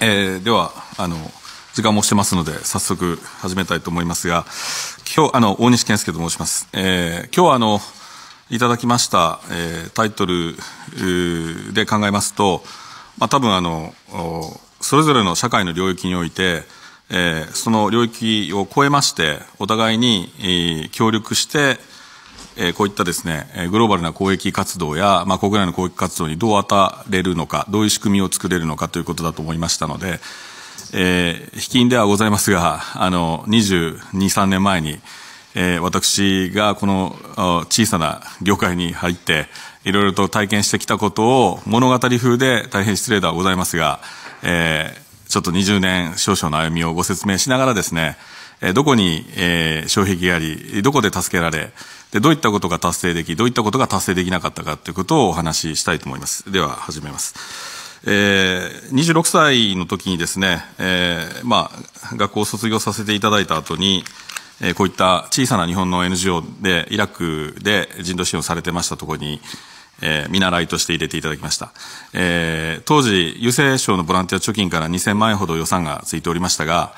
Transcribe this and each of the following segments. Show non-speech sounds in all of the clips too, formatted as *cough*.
えー、ではあの時間もしてますので早速始めたいと思いますが今日あの大西健介と申します、えー、今日はあのいただきました、えー、タイトルで考えますと、まあ、多分あのそれぞれの社会の領域において、えー、その領域を超えましてお互いに、えー、協力してえこういったですね、グローバルな公益活動や、まあ、国内の公益活動にどう当たれるのか、どういう仕組みを作れるのかということだと思いましたので、えー、引きではございますが、あの、22、3年前に、えー、私がこの小さな業界に入って、いろいろと体験してきたことを物語風で大変失礼ではございますが、えー、ちょっと20年少々の歩みをご説明しながらですね、どこに、えー、障壁があり、どこで助けられ、で、どういったことが達成でき、どういったことが達成できなかったかということをお話ししたいと思います。では、始めます。えー、26歳の時にですね、えー、まあ、学校を卒業させていただいた後に、えー、こういった小さな日本の NGO で、イラクで人道支援をされてましたところに、えー、見習いとして入れていただきました。えー、当時、郵政省のボランティア貯金から2000万円ほど予算がついておりましたが、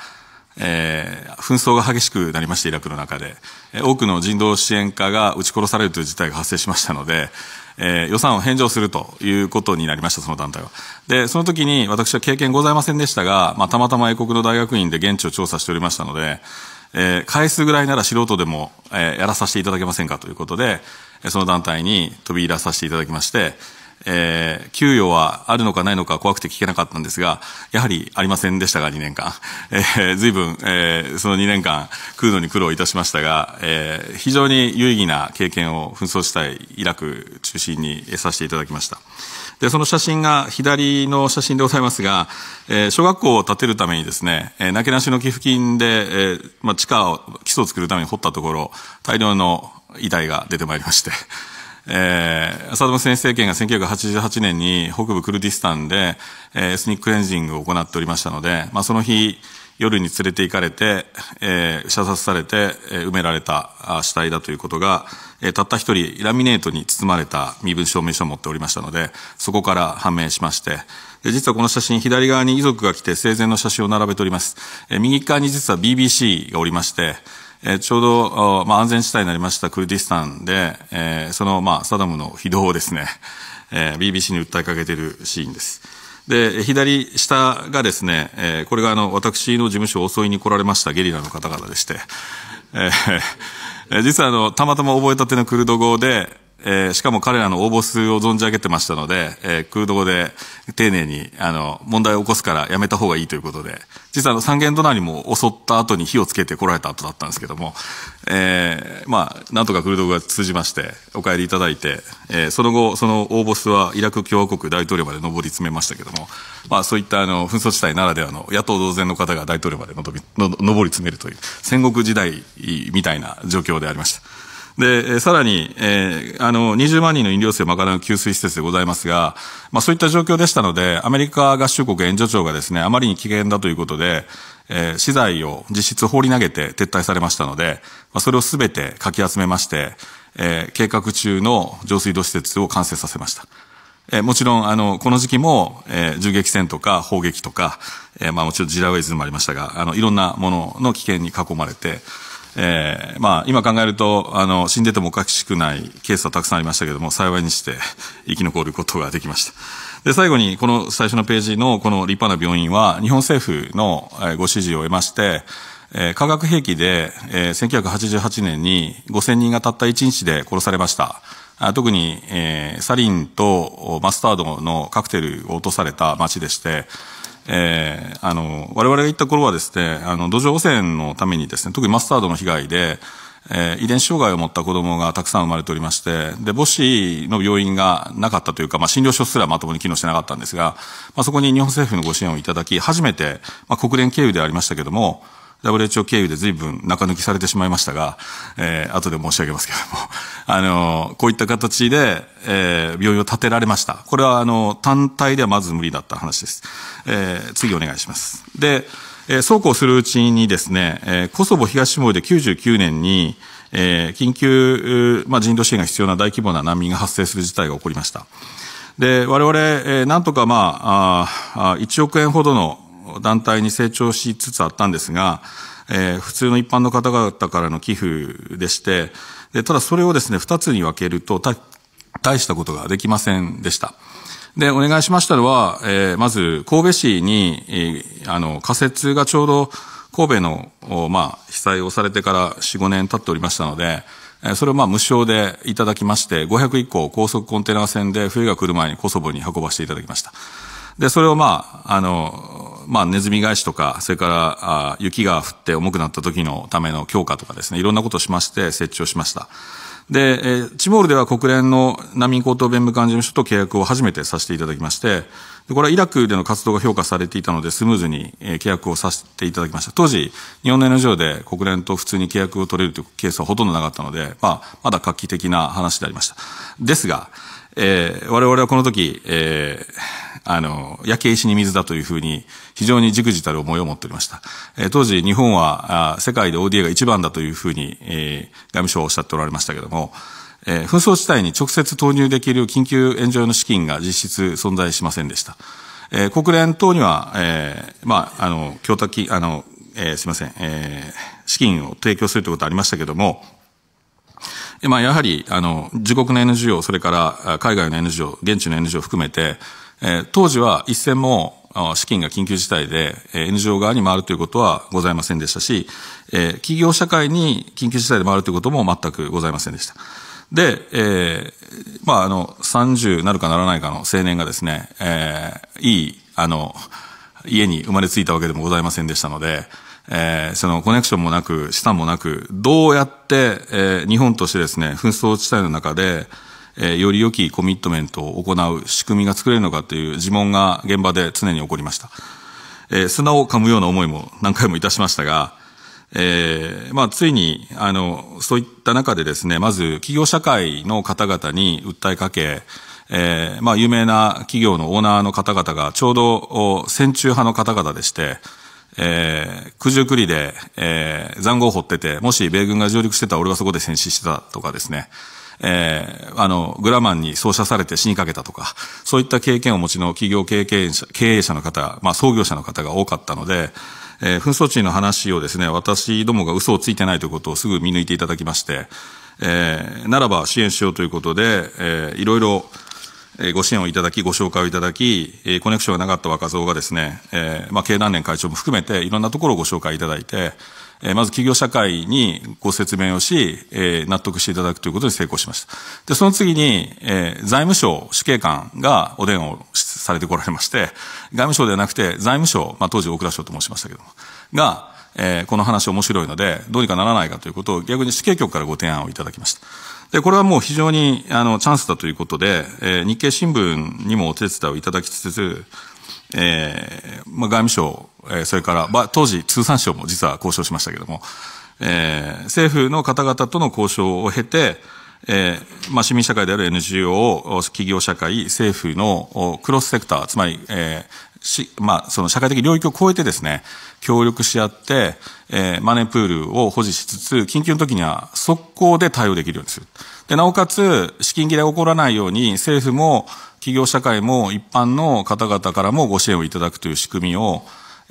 えー、紛争が激しくなりまして、イラクの中で、えー、多くの人道支援家が撃ち殺されるという事態が発生しましたので、えー、予算を返上するということになりました、その団体は。で、その時に私は経験ございませんでしたが、まあ、たまたま英国の大学院で現地を調査しておりましたので、えー、返すぐらいなら素人でも、えー、やらさせていただけませんかということで、その団体に飛び入らさせていただきまして、えー、給与はあるのかないのか怖くて聞けなかったんですが、やはりありませんでしたが、2年間。えー、随分、えー、その2年間、食うのに苦労いたしましたが、えー、非常に有意義な経験を紛争したいイラク中心にさせていただきました。で、その写真が左の写真でございますが、えー、小学校を建てるためにですね、えー、なけなしの寄付金で、えー、まあ、地下を、基礎を作るために掘ったところ、大量の遺体が出てまいりまして、えー、サダム先生権が1988年に北部クルディスタンで、えー、エスニッククレンジングを行っておりましたので、まあ、その日、夜に連れて行かれて、えー、射殺されて、えー、埋められた死体だということが、えー、たった一人ラミネートに包まれた身分証明書を持っておりましたので、そこから判明しまして、で実はこの写真、左側に遺族が来て生前の写真を並べております。えー、右側に実は BBC がおりまして、えー、ちょうど、まあ、安全地帯になりましたクルディスタンで、えー、その、まあ、サダムの非道をですね、えー、BBC に訴えかけているシーンです。で、左下がですね、えー、これがあの、私の事務所を襲いに来られましたゲリラの方々でして、えー、実はあの、たまたま覚えたてのクルド語で、えー、しかも彼らの応募数を存じ上げてましたので、えー、空洞で丁寧に、あの、問題を起こすからやめた方がいいということで、実は三軒隣も襲った後に火をつけて来られた後だったんですけども、えー、まあ、なんとか空洞が通じまして、お帰りいただいて、えー、その後、その応募数はイラク共和国大統領まで上り詰めましたけども、まあ、そういった、あの、紛争地帯ならではの野党同然の方が大統領まで上り詰めるという、戦国時代みたいな状況でありました。で、さらに、えー、あの、20万人の飲料水を賄う給水施設でございますが、まあそういった状況でしたので、アメリカ合衆国援助庁がですね、あまりに危険だということで、えー、資材を実質放り投げて撤退されましたので、まあ、それをすべてかき集めまして、えー、計画中の浄水道施設を完成させました。えー、もちろん、あの、この時期も、えー、銃撃戦とか砲撃とか、えー、まあもちろんジラウェイズもありましたが、あの、いろんなものの危険に囲まれて、えー、まあ、今考えると、あの、死んでてもおかしくないケースはたくさんありましたけども、幸いにして *laughs* 生き残ることができました。で、最後に、この最初のページの、この立派な病院は、日本政府のご指示を得まして、えー、化学兵器で、えー、1988年に5000人がたった1日で殺されました。特に、えー、サリンとマスタードのカクテルを落とされた町でして、えー、あの、我々が行った頃はですね、あの、土壌汚染のためにですね、特にマスタードの被害で、えー、遺伝子障害を持った子供がたくさん生まれておりまして、で、母子の病院がなかったというか、まあ、診療所すらまともに機能してなかったんですが、まあ、そこに日本政府のご支援をいただき、初めて、まあ、国連経由でありましたけども、WHO 経由で随分中抜きされてしまいましたが、えー、後で申し上げますけれども、*laughs* あの、こういった形で、えー、病院を建てられました。これは、あの、単体ではまず無理だった話です。えー、次お願いします。で、えー、そうこうするうちにですね、えー、コソボ東森で99年に、えー、緊急、まあ、人道支援が必要な大規模な難民が発生する事態が起こりました。で、我々、えー、なんとかまあ、あ1億円ほどの団体に成長しつつあったんですが、えー、普通の一般の方々からの寄付でして、でただそれをですね、二つに分けると大したことができませんでした。で、お願いしましたのは、えー、まず、神戸市に、えー、あの、仮設がちょうど、神戸の、まあ、被災をされてから4、5年経っておりましたので、えー、それをまあ、無償でいただきまして、500以降、高速コンテナ船で冬が来る前にコソボに運ばせていただきました。で、それをまあ、あの、まあ、ネズミ返しとか、それから、あ雪が降って重くなった時のための強化とかですね、いろんなことをしまして、設置をしました。で、えー、チモールでは国連の難民高等弁務官事務所と契約を初めてさせていただきまして、でこれはイラクでの活動が評価されていたので、スムーズに、えー、契約をさせていただきました。当時、日本の NGO で国連と普通に契約を取れるというケースはほとんどなかったので、まあ、まだ画期的な話でありました。ですが、えー、我々はこの時、えー、あの、焼け石に水だというふうに、非常にじくじたる思いを持っておりました。えー、当時、日本はあ、世界で ODA が一番だというふうに、えー、外務省はおっしゃっておられましたけれども、えー、紛争地帯に直接投入できる緊急援助用の資金が実質存在しませんでした。えー、国連等には、えー、まあ、あの、供託、あの、えー、すみません、えー、資金を提供するということはありましたけれども、まあ、やはり、あの、自国の NGO、それから海外の NGO、現地の NGO を含めて、え当時は一銭も資金が緊急事態で NGO 側に回るということはございませんでしたし、企業社会に緊急事態で回るということも全くございませんでした。で、えー、まあ、あの、30なるかならないかの青年がですね、えー、いい、あの、家に生まれついたわけでもございませんでしたので、えー、そのコネクションもなく、資産もなく、どうやって、えー、日本としてですね、紛争地帯の中で、えー、より良きコミットメントを行う仕組みが作れるのかという自問が現場で常に起こりました。えー、砂を噛むような思いも何回もいたしましたが、えー、まあ、ついに、あの、そういった中でですね、まず企業社会の方々に訴えかけ、えー、まあ、有名な企業のオーナーの方々がちょうど、戦中派の方々でして、えー、九十九里で、えー、残壕を掘ってて、もし米軍が上陸してたら俺がそこで戦死してたとかですね、えー、あの、グラマンに操射されて死にかけたとか、そういった経験をお持ちの企業経験者、経営者の方、まあ創業者の方が多かったので、えー、紛争地の話をですね、私どもが嘘をついてないということをすぐ見抜いていただきまして、えー、ならば支援しようということで、えー、いろいろ、ご支援をいただき、ご紹介をいただき、え、コネクションがなかった若造がですね、えー、まあ、経団連会長も含めて、いろんなところをご紹介いただいて、えまず企業社会にご説明をし、え納得していただくということに成功しました。で、その次に、え財務省主計官がお電話をされてこられまして、外務省ではなくて財務省、まあ、当時大蔵省と申しましたけども、が、えこの話面白いので、どうにかならないかということを逆に死刑局からご提案をいただきました。で、これはもう非常に、あの、チャンスだということで、え日経新聞にもお手伝いをいただきつつ、えー、まあ、外務省、えー、それから、まあ、当時通産省も実は交渉しましたけれども、えー、政府の方々との交渉を経て、えー、まあ、市民社会である NGO、企業社会、政府のクロスセクター、つまり、えー、し、まあ、その社会的領域を超えてですね、協力し合って、えー、マネープールを保持しつつ、緊急の時には速攻で対応できるようにする。で、なおかつ、資金切れが起こらないように、政府も、企業社会も一般の方々からもご支援をいただくという仕組みを、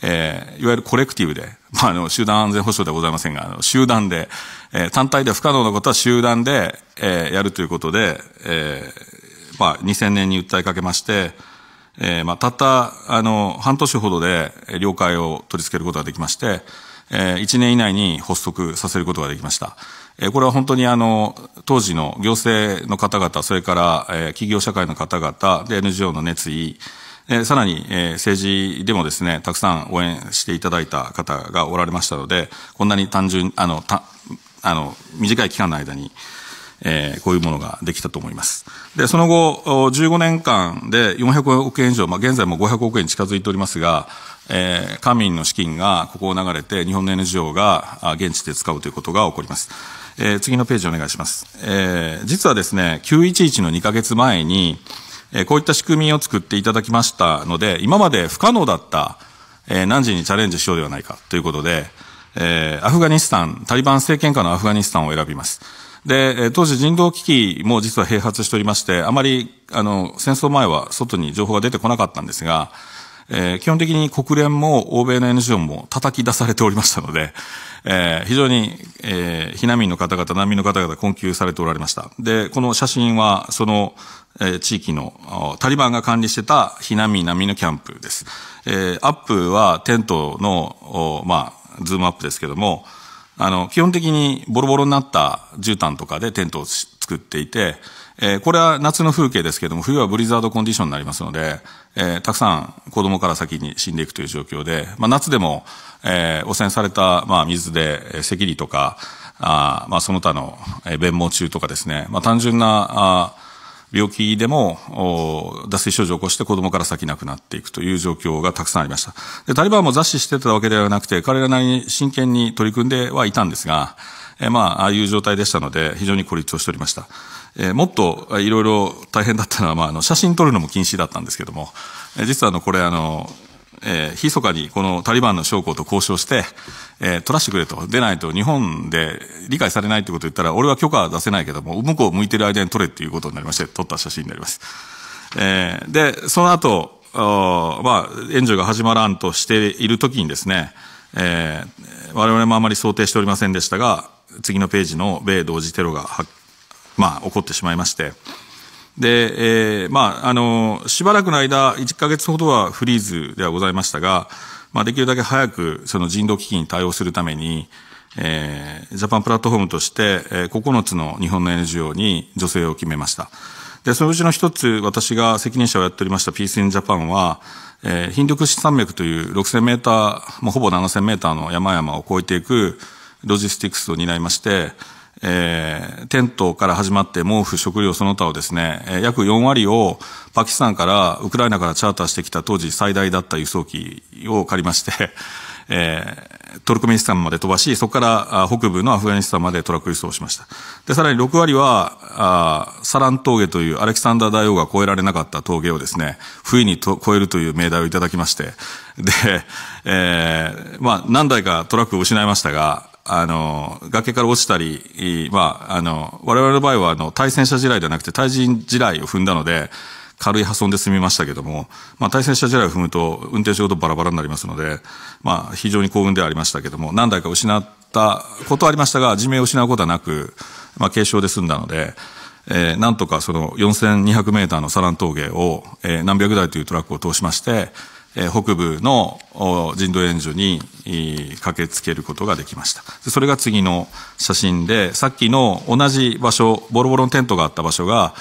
えー、いわゆるコレクティブで、まあ、あの、集団安全保障ではございませんが、あの集団で、えー、単体で不可能なことは集団で、えー、やるということで、えー、まあ、2000年に訴えかけまして、えー、まあ、たった、あの、半年ほどで、え、了解を取り付けることができまして、えー、1年以内に発足させることができました。これは本当にあの、当時の行政の方々、それから企業社会の方々、で NGO の熱意、さらに政治でもですね、たくさん応援していただいた方がおられましたので、こんなに単純、あの、たあの短い期間の間に、えー、こういうものができたと思います。で、その後、15年間で400億円以上、まあ、現在も500億円に近づいておりますが、えー、官民の資金がここを流れて、日本の NGO が現地で使うということが起こります。えー、次のページお願いします。えー、実はですね、911の2ヶ月前に、えー、こういった仕組みを作っていただきましたので、今まで不可能だった、えー、何時にチャレンジしようではないかということで、えー、アフガニスタン、タリバン政権下のアフガニスタンを選びます。で、当時人道危機も実は併発しておりまして、あまり、あの、戦争前は外に情報が出てこなかったんですが、えー、基本的に国連も欧米の NGO も叩き出されておりましたので、えー、非常に、えー、避難民の方々、難民の方々困窮されておられました。で、この写真は、その、えー、地域のタリバンが管理してた避難民難民のキャンプです。えー、アップはテントの、まあ、ズームアップですけども、あの、基本的にボロボロになった絨毯とかでテントを作っていて、えー、これは夏の風景ですけれども、冬はブリザードコンディションになりますので、えー、たくさん子供から先に死んでいくという状況で、まあ、夏でも、えー、汚染された、まあ、水で、赤痢とか、あまあ、その他の、えー、弁毛中とかですね、まあ、単純な、あ病気でも、脱水症状を起こして子供から先亡くなっていくという状況がたくさんありました。で、タリバンも雑誌してたわけではなくて、彼らなりに真剣に取り組んではいたんですが、えー、まあ、ああいう状態でしたので、非常に孤立をしておりました。えー、もっといろいろ大変だったのは、まあ、あの、写真撮るのも禁止だったんですけども、えー、実はあの、これあの、えー、密かにこのタリバンの将校と交渉して、えー、取らせてくれと。出ないと日本で理解されないってことを言ったら、俺は許可は出せないけども、向こう向いてる間に取れっていうことになりまして、撮った写真になります。えー、で、その後、まあ、援助が始まらんとしているときにですね、えー、我々もあまり想定しておりませんでしたが、次のページの米同時テロがまあ、起こってしまいまして、で、えー、まあ、あの、しばらくの間、1ヶ月ほどはフリーズではございましたが、まあ、できるだけ早く、その人道危機に対応するために、えー、ジャパンプラットフォームとして、えー、9つの日本の NGO に助成を決めました。で、そのうちの一つ、私が責任者をやっておりましたピースインジャパンは、えー、貧緑地山脈という6000メーター、もうほぼ7000メーターの山々を越えていくロジスティクスを担いまして、えー、テントから始まって毛布、食料その他をですね、えー、約4割をパキスタンからウクライナからチャーターしてきた当時最大だった輸送機を借りまして、えー、トルクメニスタンまで飛ばし、そこから北部のアフガニスタンまでトラック輸送しました。で、さらに6割は、サラン峠というアレキサンダー大王が越えられなかった峠をですね、冬に越えるという命題をいただきまして、で、えー、まあ、何台かトラックを失いましたが、あの、崖から落ちたり、まあ、あの、我々の場合は、あの、対戦車地雷ではなくて対人地雷を踏んだので、軽い破損で済みましたけども、まあ、対戦車地雷を踏むと運転手ごとバラバラになりますので、まあ、非常に幸運ではありましたけども、何台か失ったことはありましたが、自命を失うことはなく、まあ、軽傷で済んだので、えー、なんとかその4200メーターのサラン峠を、えー、何百台というトラックを通しまして、えー、北部の人道援助に、えー、駆けつけることができましたで。それが次の写真で、さっきの同じ場所、ボロボロのテントがあった場所が、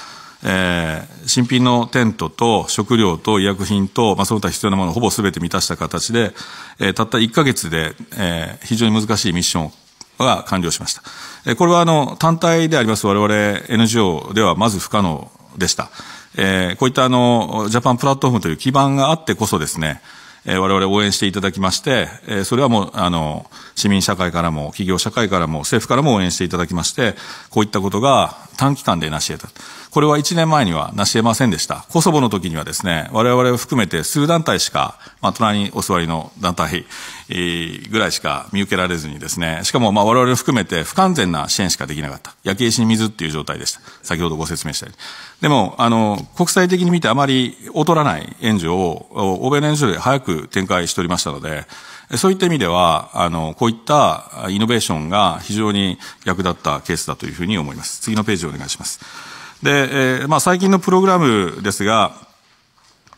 えー、新品のテントと食料と医薬品と、まあ、その他必要なものをほぼ全て満たした形で、えー、たった1か月で、えー、非常に難しいミッションが完了しました。えー、これはあの単体であります我々 NGO ではまず不可能でした。えー、こういったあのジャパンプラットフォームという基盤があってこそですね、えー、我々応援していただきまして、えー、それはもう、あの、市民社会からも、企業社会からも、政府からも応援していただきまして、こういったことが短期間で成し得た。これは1年前には成し得ませんでした。コソボの時にはですね、我々を含めて数団体しか、まあ、隣にお座りの団体、ぐらいしか見受けられずにですね、しかもまあ我々含めて不完全な支援しかできなかった。焼け石に水っていう状態でした。先ほどご説明したように。でも、あの、国際的に見てあまり劣らない援助を、欧米の援助で早く展開しておりましたので、そういった意味では、あの、こういったイノベーションが非常に役立ったケースだというふうに思います。次のページをお願いします。で、えー、まあ最近のプログラムですが、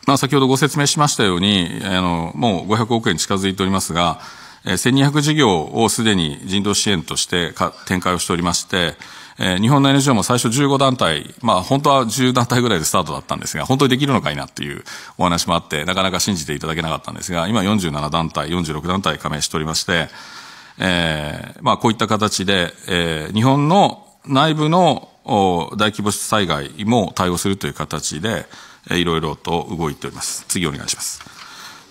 まあ、先ほどご説明しましたように、あの、もう500億円近づいておりますが、1200事業をすでに人道支援として展開をしておりまして、日本の NGO も最初15団体、まあ本当は10団体ぐらいでスタートだったんですが、本当にできるのかいなっていうお話もあって、なかなか信じていただけなかったんですが、今47団体、46団体加盟しておりまして、えー、まあこういった形で、えー、日本の内部の大規模災害も対応するという形で、いろいろと動いております。次お願いします。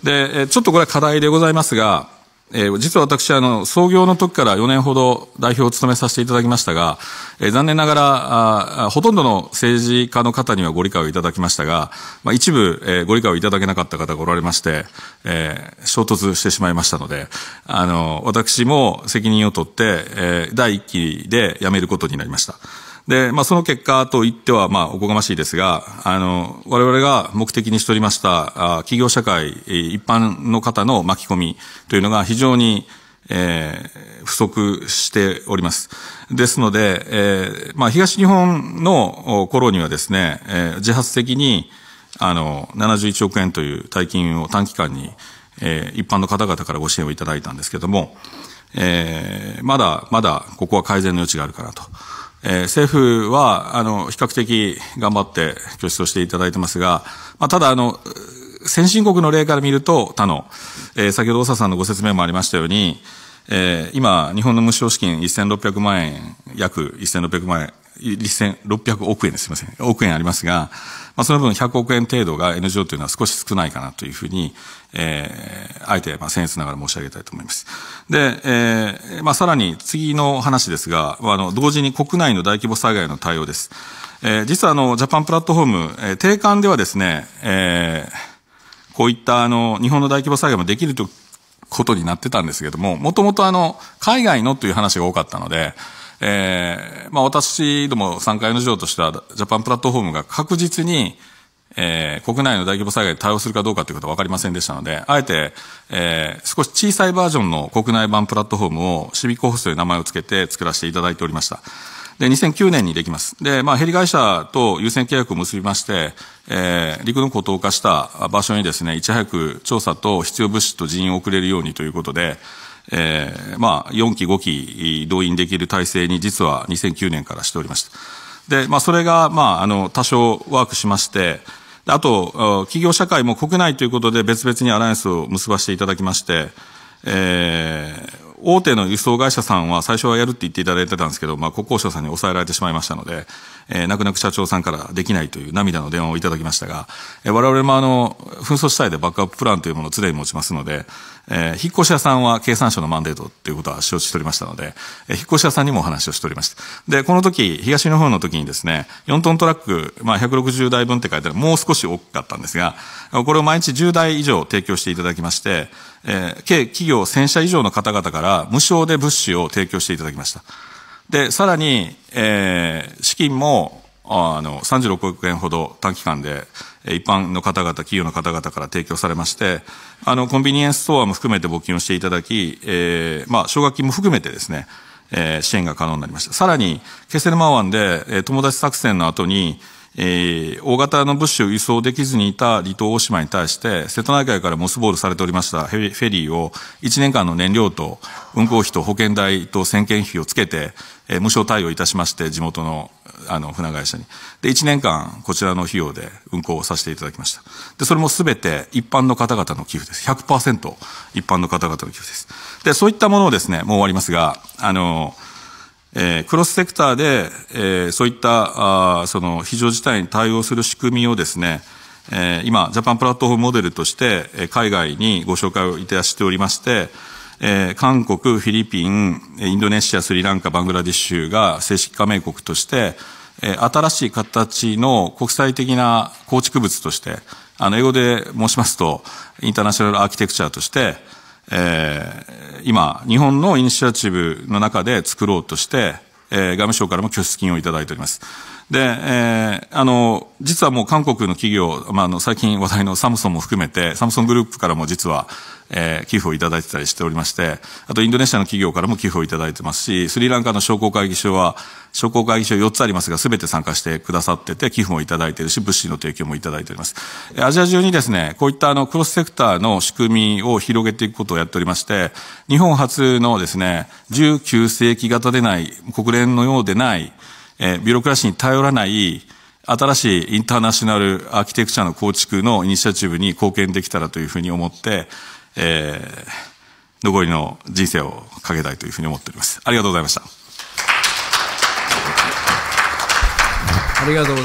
で、ちょっとこれは課題でございますが、えー、実は私あの、創業の時から4年ほど代表を務めさせていただきましたが、えー、残念ながらあ、ほとんどの政治家の方にはご理解をいただきましたが、まあ、一部、えー、ご理解をいただけなかった方がおられまして、えー、衝突してしまいましたので、あの、私も責任を取って、えー、第一期で辞めることになりました。で、まあ、その結果と言っては、まあ、おこがましいですが、あの、我々が目的にしておりました、あ企業社会、一般の方の巻き込みというのが非常に、えー、不足しております。ですので、えー、まあ、東日本の頃にはですね、えー、自発的に、あの、71億円という大金を短期間に、えー、一般の方々からご支援をいただいたんですけども、えー、まだ、まだ、ここは改善の余地があるかなと。えー、政府は、あの、比較的頑張って拠出をしていただいてますが、まあ、ただ、あの、先進国の例から見ると、他の、えー、先ほど大沢さんのご説明もありましたように、えー、今、日本の無償資金1600万円、約1600万円、1600億円です。すみません。億円ありますが、まあ、その分100億円程度が NGO というのは少し少ないかなというふうに、えー、あえて、まあ、僭越ながら申し上げたいと思います。で、えー、まあ、さらに次の話ですが、あの、同時に国内の大規模災害の対応です。えー、実はあの、ジャパンプラットフォーム、えー、定款ではですね、えー、こういったあの、日本の大規模災害もできるということになってたんですけれども、もともとあの、海外のという話が多かったので、えー、まあ私ども3加の事情としては、ジャパンプラットフォームが確実に、えー、国内の大規模災害に対応するかどうかということは分かりませんでしたので、あえて、えー、少し小さいバージョンの国内版プラットフォームをシビコホスという名前を付けて作らせていただいておりました。で、2009年にできます。で、まあ、ヘリ会社と優先契約を結びまして、えー、陸の高等化した場所にですね、いち早く調査と必要物資と人員を送れるようにということで、えー、まあ、4期、5期動員できる体制に実は2009年からしておりました。で、まあ、それが、まあ、あの、多少ワークしまして、あと、企業社会も国内ということで別々にアライアンスを結ばせていただきまして、えー、大手の輸送会社さんは最初はやるって言っていただいてたんですけど、まあ、国交省さんに抑えられてしまいましたので、えー、泣く泣く社長さんからできないという涙の電話をいただきましたが、えー、我々もあの、紛争地帯でバックアッププランというものを常に持ちますので、えー、引っ越し屋さんは経産省のマンデートということは承知しておりましたので、えー、引っ越し屋さんにもお話をしておりました。で、この時、東の方の時にですね、4トントラック、まあ160台分って書いてある、もう少し多かったんですが、これを毎日10台以上提供していただきまして、えー、計企業1000社以上の方々から無償で物資を提供していただきました。で、さらに、えー、資金も、あの、36億円ほど短期間で、一般の方々、企業の方々から提供されまして、あの、コンビニエンスストアも含めて募金をしていただき、えー、まあ、奨学金も含めてですね、えー、支援が可能になりました。さらに、気マワンで、えー、友達作戦の後に、えー、大型の物資を輸送できずにいた離島大島に対して、瀬戸内海からモスボールされておりましたフェリーを、1年間の燃料と運航費と保険代と先見費をつけて、えー、無償対応いたしまして、地元のあの船会社に。で、1年間、こちらの費用で運航をさせていただきました。で、それもすべて一般の方々の寄付です。100%一般の方々の寄付です。で、そういったものをですね、もう終わりますが、あのーえクロスセクターで、えそういったあその非常事態に対応する仕組みをですね、え今、ジャパンプラットフォームモデルとして、え海外にご紹介をいたしておりまして、え韓国、フィリピン、インドネシア、スリランカ、バングラディッシュが正式加盟国として、え新しい形の国際的な構築物として、あの、英語で申しますと、インターナショナルアーキテクチャーとして、えー、今、日本のイニシアチブの中で作ろうとして、えー、外務省からも拠出金をいただいております。で、えー、あの、実はもう韓国の企業、まあ、あの、最近話題のサムソンも含めて、サムソングループからも実は、えー、寄付をいただいてたりしておりまして、あとインドネシアの企業からも寄付をいただいてますし、スリランカの商工会議所は、商工会議所4つありますが、すべて参加してくださってて、寄付もいただいているし、物資の提供もいただいております。アジア中にですね、こういったあの、クロスセクターの仕組みを広げていくことをやっておりまして、日本初のですね、19世紀型でない、国連のようでない、えビロクラシーに頼らない新しいインターナショナルアーキテクチャの構築のイニシアチブに貢献できたらというふうに思って、えー、残りの人生をかけたいというふうに思っております。ありがとうございました。ありがとうございます。